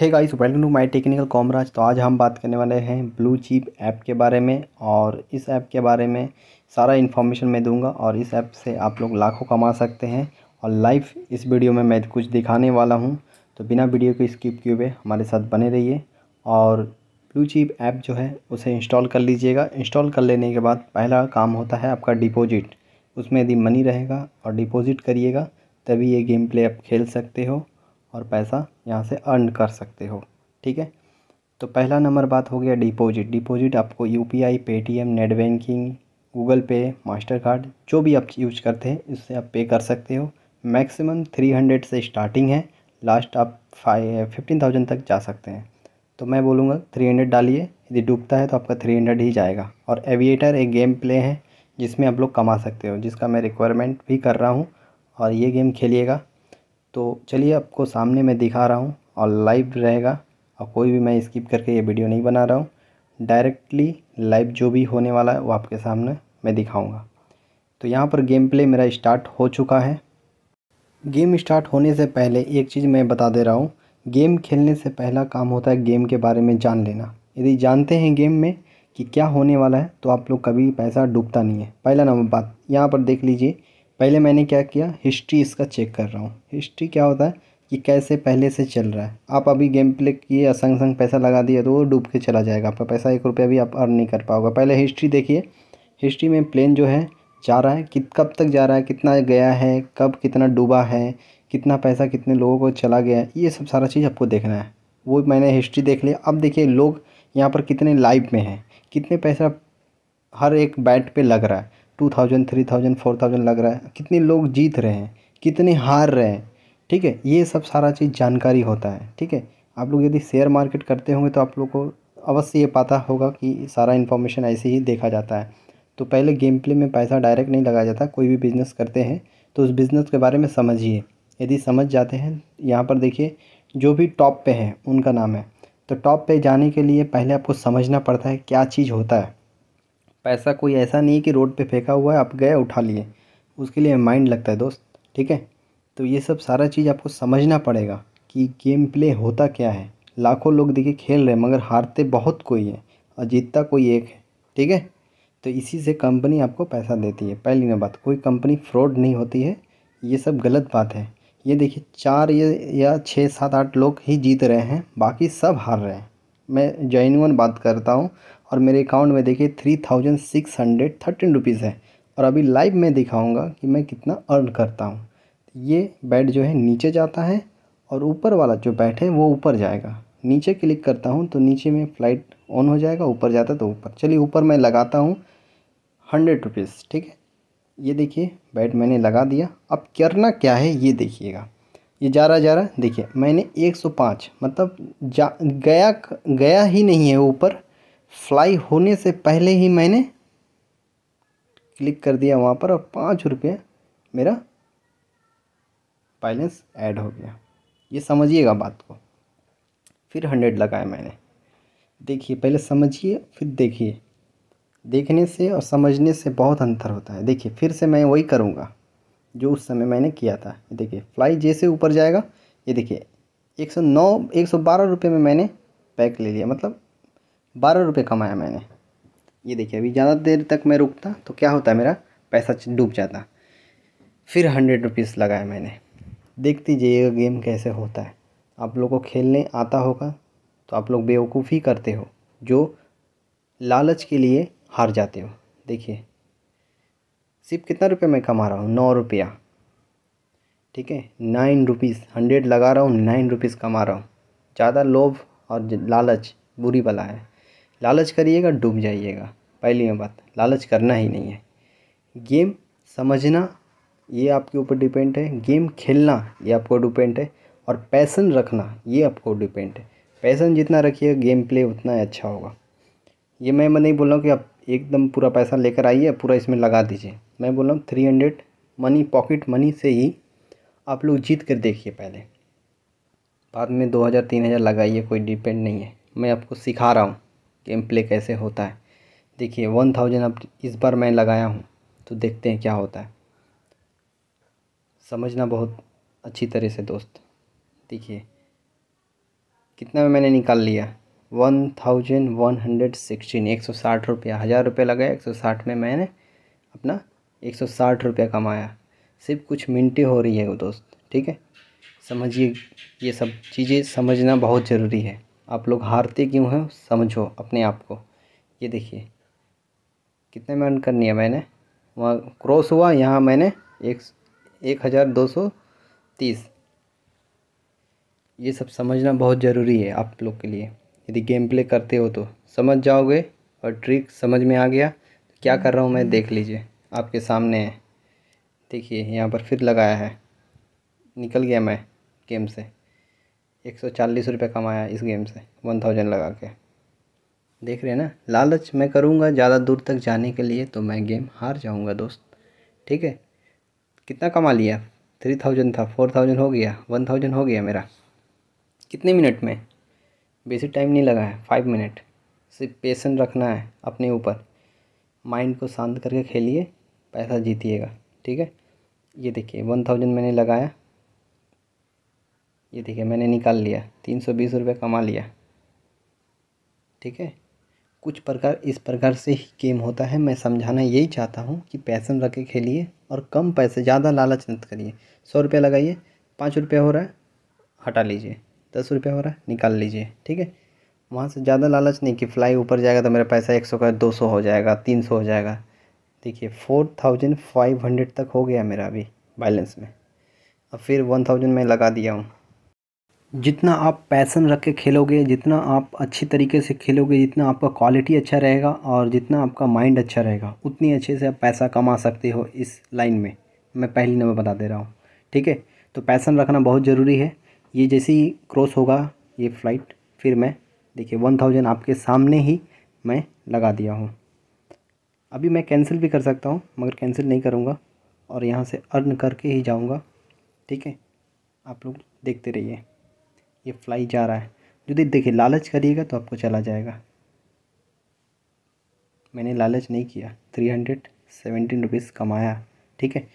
hey guys welcome to my technical कॉमराज तो आज हम बात करने वाले हैं ब्लू चीप ऐप के बारे में और इस ऐप के बारे में सारा इन्फॉर्मेशन मैं दूंगा और इस ऐप से आप लोग लाखों कमा सकते हैं और लाइव इस वीडियो में मैं कुछ दिखाने वाला हूं तो बिना वीडियो के स्किप किए हुए हमारे साथ बने रहिए और ब्लू चीप ऐप जो है उसे इंस्टॉल कर लीजिएगा इंस्टॉल कर लेने के बाद पहला काम होता है आपका डिपोजिट उसमें यदि मनी रहेगा और डिपोज़िट करिएगा तभी ये गेम प्ले आप खेल सकते हो और पैसा यहाँ से अर्न कर सकते हो ठीक है तो पहला नंबर बात हो गया डिपॉजिट डिपॉजिट आपको U P I Paytm net banking Google Pay Mastercard जो भी आप यूज करते हैं इससे आप पे कर सकते हो मैक्सिमम थ्री हंड्रेड से स्टार्टिंग है लास्ट आप फाइव फिफ्टीन थाउजेंड तक जा सकते हैं तो मैं बोलूँगा थ्री हंड्रेड डालिए यदि डूबता है तो आपका थ्री हंड्रेड ही जाएगा और एविएटर एक गेम प्ले है जिसमें आप लोग कमा सकते हो जिसका मैं रिक्वायरमेंट भी कर रहा हूँ और ये गेम खेलिएगा तो चलिए आपको सामने मैं दिखा रहा हूँ और लाइव रहेगा और कोई भी मैं स्किप करके ये वीडियो नहीं बना रहा हूँ डायरेक्टली लाइव जो भी होने वाला है वो आपके सामने मैं दिखाऊँगा तो यहाँ पर गेम प्ले मेरा स्टार्ट हो चुका है गेम स्टार्ट होने से पहले एक चीज़ मैं बता दे रहा हूँ गेम खेलने से पहला काम होता है गेम के बारे में जान लेना यदि जानते हैं गेम में कि क्या होने वाला है तो आप लोग कभी पैसा डूबता नहीं है पहला नंबर बात यहाँ पर देख लीजिए पहले मैंने क्या किया हिस्ट्री इसका चेक कर रहा हूँ हिस्ट्री क्या होता है कि कैसे पहले से चल रहा है आप अभी गेम प्ले किए संग संग पैसा लगा दिए तो वो डूब के चला जाएगा आपका पैसा एक रुपया भी आप अर्न नहीं कर पाओगे पहले हिस्ट्री देखिए हिस्ट्री में प्लेन जो है जा रहा है कि कब तक जा रहा है कितना गया है कब कितना डूबा है कितना पैसा कितने लोगों को चला गया है ये सब सारा चीज़ आपको देखना है वो मैंने हिस्ट्री देख लिया अब देखिए लोग यहाँ पर कितने लाइव में हैं कितने पैसा हर एक बैट पे लग रहा है two thousand three thousand four thousand लग रहा है कितने लोग जीत रहे हैं कितने हार रहे हैं ठीक है ये सब सारा चीज़ जानकारी होता है ठीक है आप लोग यदि शेयर मार्केट करते होंगे तो आप लोग को अवश्य ये पता होगा कि सारा इन्फॉर्मेशन ऐसे ही देखा जाता है तो पहले गेम प्ले में पैसा डायरेक्ट नहीं लगाया जाता कोई भी बिज़नेस करते हैं तो उस बिज़नेस के बारे में समझिए यदि समझ जाते हैं यहाँ पर देखिए जो भी टॉप पे हैं उनका नाम है तो टॉप पे जाने के लिए पहले आपको समझना पड़ता है क्या चीज़ होता है पैसा कोई ऐसा नहीं है कि रोड पे फेंका हुआ है आप गए उठा लिए उसके लिए माइंड लगता है दोस्त ठीक है तो ये सब सारा चीज़ आपको समझना पड़ेगा कि गेम प्ले होता क्या है लाखों लोग देखिए खेल रहे हैं मगर हारते बहुत कोई है और जीतता कोई एक है ठीक है तो इसी से कंपनी आपको पैसा देती है पहली ना बात कोई कंपनी फ्रॉड नहीं होती है ये सब गलत बात है ये देखिए चार ये या छः सात आठ लोग ही जीत रहे हैं बाकी सब हार रहे हैं मैं जेन्यून बात करता हूँ और मेरे अकाउंट में देखिए three thousand six hundred thirteen rupees है और अभी लाइव में दिखाऊंगा कि मैं कितना अर्न करता हूँ ये बैट जो है नीचे जाता है और ऊपर वाला जो बैट है वो ऊपर जाएगा नीचे क्लिक करता हूँ तो नीचे में फ़्लाइट ऑन हो जाएगा ऊपर जाता है तो ऊपर चलिए ऊपर मैं लगाता हूँ हंड्रेड रुपीज़ ठीक है ये देखिए बैट मैंने लगा दिया अब करना क्या है ये देखिएगा ये जा रहा जा रहा देखिए मैंने 105 मतलब जा गया गया ही नहीं है ऊपर फ्लाई होने से पहले ही मैंने क्लिक कर दिया वहाँ पर और पाँच रुपये मेरा बैलेंस ऐड हो गया ये समझिएगा बात को फिर हंड्रेड लगाया मैंने देखिए पहले समझिए फिर देखिए देखने से और समझने से बहुत अंतर होता है देखिए फिर से मैं वही करूँगा जो उस समय मैंने किया था देखिए फ्लाई जैसे ऊपर जाएगा ये देखिए 109 112 रुपए में मैंने पैक ले लिया मतलब बारह रुपये कमाया मैंने ये देखिए अभी ज़्यादा देर तक मैं रुकता तो क्या होता मेरा पैसा डूब जाता फिर हंड्रेड रुपीज़ लगाया मैंने देख दीजिए गेम कैसे होता है आप लोग को खेलने आता होगा तो आप लोग बेवकूफ़ी करते हो जो लालच के लिए हार जाते हो देखिए सिर्फ कितना रुपये मैं कमा रहा हूँ नौ रुपया ठीक है नाइन रुपीज़ हंड्रेड लगा रहा हूँ नाइन रुपीज़ कमा रहा हूँ ज़्यादा लोभ और लालच बुरी बला है लालच करिएगा डूब जाइएगा पहली में बात लालच करना ही नहीं है गेम समझना ये आपके ऊपर डिपेंड है गेम खेलना ये आपको डिपेंड है और पैसन रखना ये आपको डिपेंड है पैसन जितना रखिएगा गेम प्ले उतना अच्छा होगा ये मैं मैं नहीं बोल रहा हूँ कि आप एकदम पूरा पैसा लेकर आइए पूरा इसमें लगा दीजिए मैं बोल रहा हूँ three hundred money pocket money से ही आप लोग जीत कर देखिए पहले बाद में दो हज़ार तीन हज़ार लगाइए कोई डिपेंड नहीं है मैं आपको सिखा रहा हूँ गेम प्ले कैसे होता है देखिए वन थाउजेंड अब इस बार मैं लगाया हूँ तो देखते हैं क्या होता है समझना बहुत अच्छी तरह से दोस्त देखिए कितना में मैंने निकाल लिया one thousand one hundred sixteen एक सौ साठ रुपया हज़ार रुपये लगाया एक सौ साठ में मैंने अपना एक सौ साठ रुपया कमाया सिर्फ कुछ मिनटें हो रही है वो दोस्त ठीक है समझिए ये सब चीज़ें समझना बहुत ज़रूरी है आप लोग हारते क्यों हैं समझो अपने आप को ये देखिए कितने में अर्न करनी है मैंने वहाँ क्रॉस हुआ यहाँ मैंने एक एक हज़ार दो सौ तीस ये सब समझना बहुत ज़रूरी है आप लोग के लिए यदि गेम प्ले करते हो तो समझ जाओगे और ट्रिक समझ में आ गया तो क्या कर रहा हूँ मैं देख लीजिए आपके सामने है देखिए यहाँ पर फिर लगाया है निकल गया मैं गेम से एक सौ चालीस रुपये कमाया इस गेम से वन थाउजेंड लगा के देख रहे हैं ना लालच मैं करूँगा ज़्यादा दूर तक जाने के लिए तो मैं गेम हार जाऊँगा दोस्त ठीक है कितना कमा लिया थ्री थाउजेंड था फोर थाउजेंड हो गया वन थाउजेंड हो गया मेरा कितने मिनट में बेसिक टाइम नहीं लगा है फाइव मिनट सिर्फ पेशेंट रखना है अपने ऊपर माइंड को शांत करके खेलिए पैसा जीतिएगा ठीक है ये देखिए वन थाउजेंड मैंने लगाया ये देखिए मैंने निकाल लिया तीन सौ बीस रुपये कमा लिया ठीक है कुछ प्रकार इस प्रकार से ही गेम होता है मैं समझाना यही चाहता हूँ कि पैसन रख के खेलिए और कम पैसे ज़्यादा लालच मत करिए सौ रुपये लगाइए पाँच रुपये हो रहा है हटा लीजिए दस रुपये हो रहा है निकाल लीजिए ठीक है वहाँ से ज़्यादा लालच नहीं कि फ्लाई ऊपर जाएगा तो मेरा पैसा एक सौ का दो सौ हो जाएगा तीन सौ हो जाएगा देखिए फोर थाउजेंड फाइव हंड्रेड तक हो गया मेरा अभी बैलेंस में अब फिर वन थाउजेंड मैं लगा दिया हूँ जितना आप पैसन रख के खेलोगे जितना आप अच्छी तरीके से खेलोगे जितना आपका क्वालिटी अच्छा रहेगा और जितना आपका माइंड अच्छा रहेगा उतनी अच्छे से आप पैसा कमा सकते हो इस लाइन में मैं पहली नंबर बता दे रहा हूँ ठीक है तो पैसन रखना बहुत ज़रूरी है ये जैसे ही क्रॉस होगा ये फ़्लाइट फिर मैं देखिए वन थाउजेंड आपके सामने ही मैं लगा दिया हूँ अभी मैं कैंसिल भी कर सकता हूँ मगर कैंसिल नहीं करूँगा और यहाँ से अर्न करके ही जाऊँगा ठीक है आप लोग देखते रहिए ये फ्लाई जा रहा है यदि देखिए लालच करिएगा तो आपको चला जाएगा मैंने लालच नहीं किया थ्री हंड्रेड सेवेंटीन रुपीज़ कमाया ठीक है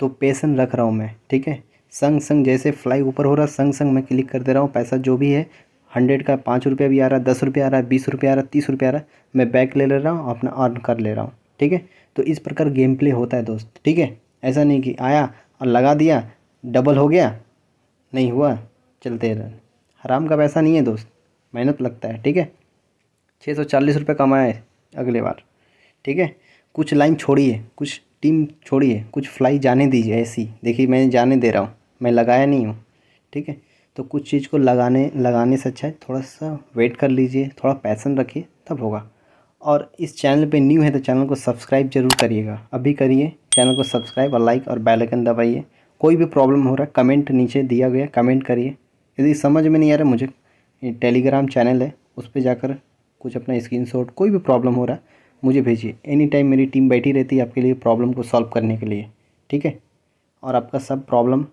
तो पेशन रख रहा हूँ मैं ठीक है संग संग जैसे फ्लाई ऊपर हो रहा संग संग मैं क्लिक कर दे रहा हूँ पैसा जो भी है हंड्रेड का पाँच रुपया भी आ रहा है दस रुपया आ रहा है बीस रुपया आ रहा है तीस रुपया आ रहा है मैं बैक ले ले रहा हूँ अपना अर्न कर ले रहा हूँ ठीक है तो इस प्रकार गेम प्ले होता है दोस्त ठीक है ऐसा नहीं कि आया और लगा दिया डबल हो गया नहीं हुआ चलते रहे हराम का पैसा नहीं है दोस्त मेहनत लगता है ठीक है छः सौ चालीस रुपये कमाए अगले बार ठीक है कुछ लाइन छोड़िए कुछ टीम छोड़िए कुछ फ्लाई जाने दीजिए ऐसी देखिए मैं जाने दे रहा हूँ मैं लगाया नहीं हूँ ठीक है तो कुछ चीज़ को लगाने लगाने से अच्छा है थोड़ा सा वेट कर लीजिए थोड़ा पैसन रखिए तब होगा और इस चैनल पे न्यू है तो चैनल को सब्सक्राइब जरूर करिएगा अभी करिए चैनल को सब्सक्राइब और लाइक और बेल आइकन दबाइए कोई भी प्रॉब्लम हो रहा है कमेंट नीचे दिया गया कमेंट करिए यदि समझ में नहीं आ रहा मुझे टेलीग्राम चैनल है उस पर जाकर कुछ अपना स्क्रीन शॉट कोई भी प्रॉब्लम हो रहा है मुझे भेजिए एनी टाइम मेरी टीम बैठी रहती है आपके लिए प्रॉब्लम को सॉल्व करने के लिए ठीक है और आपका सब प्रॉब्लम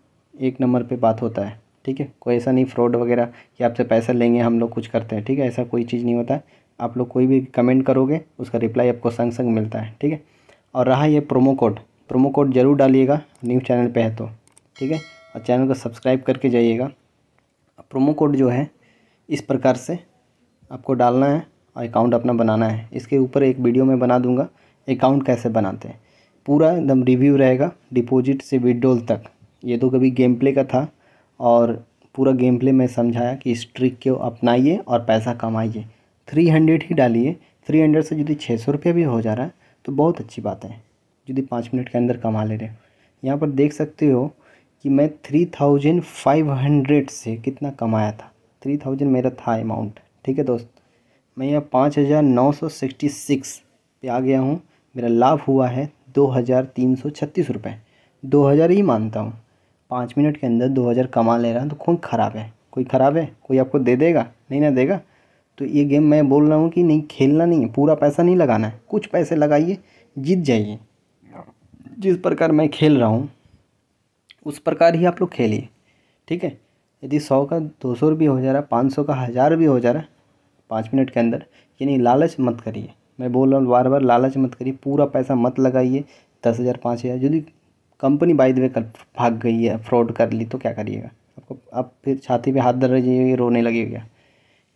एक नंबर पे बात होता है ठीक है कोई ऐसा नहीं फ्रॉड वगैरह कि आपसे पैसा लेंगे हम लोग कुछ करते हैं ठीक है ऐसा कोई चीज़ नहीं होता है आप लोग कोई भी कमेंट करोगे उसका रिप्लाई आपको संग संग मिलता है ठीक है और रहा ये प्रोमो कोड प्रोमो कोड ज़रूर डालिएगा न्यूज़ चैनल पर है तो ठीक है और चैनल को सब्सक्राइब करके जाइएगा प्रोमो कोड जो है इस प्रकार से आपको डालना है और अकाउंट अपना बनाना है इसके ऊपर एक वीडियो मैं बना दूंगा अकाउंट कैसे बनाते हैं पूरा एकदम रिव्यू रहेगा डिपॉजिट से विड्रॉल तक ये तो कभी गेम प्ले का था और पूरा गेम प्ले में समझाया कि इस ट्रिक को अपनाइए और पैसा कमाइए थ्री हंड्रेड ही डालिए थ्री हंड्रेड से यदि छः सौ रुपया भी हो जा रहा है तो बहुत अच्छी बात है यदि पाँच मिनट के अंदर कमा ले रहे हो यहाँ पर देख सकते हो कि मैं थ्री थाउजेंड फाइव हंड्रेड से कितना कमाया था थ्री थाउजेंड मेरा था अमाउंट ठीक है दोस्त मैं यहाँ पाँच हज़ार नौ सौ सिक्सटी सिक्स पे आ गया हूँ मेरा लाभ हुआ है दो हज़ार तीन सौ छत्तीस रुपये दो हज़ार ही मानता हूँ पाँच मिनट के अंदर दो हज़ार कमा ले रहा हूँ तो खून ख़राब है कोई ख़राब है कोई आपको दे देगा नहीं ना देगा तो ये गेम मैं बोल रहा हूँ कि नहीं खेलना नहीं है पूरा पैसा नहीं लगाना है कुछ पैसे लगाइए जीत जाइए जिस प्रकार मैं खेल रहा हूँ उस प्रकार ही आप लोग खेलिए ठीक है यदि सौ का दो सौ भी हो जा रहा है पाँच सौ का हज़ार भी हो जा रहा है पाँच मिनट के अंदर यानी लालच मत करिए मैं बोल रहा हूँ बार बार लालच मत करिए पूरा पैसा मत लगाइए दस हज़ार पाँच हज़ार यदि कंपनी बाई दे कर भाग गई है फ्रॉड कर ली तो क्या करिएगा आपको आप फिर छाती पे हाथ धर रही रोने लगेगा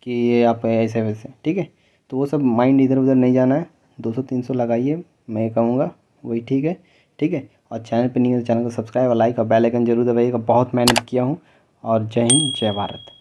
कि ये आप ऐसे वैसे ठीक है तो वो सब माइंड इधर उधर नहीं जाना है दो सौ तीन सौ लगाइए मैं कहूँगा वही ठीक है ठीक है और चैनल पर नहीं है तो चैनल को सब्सक्राइब और लाइक और बेलाइकन जरूर दबाइएगा बहुत मेहनत किया हूँ और जय हिंद जय भारत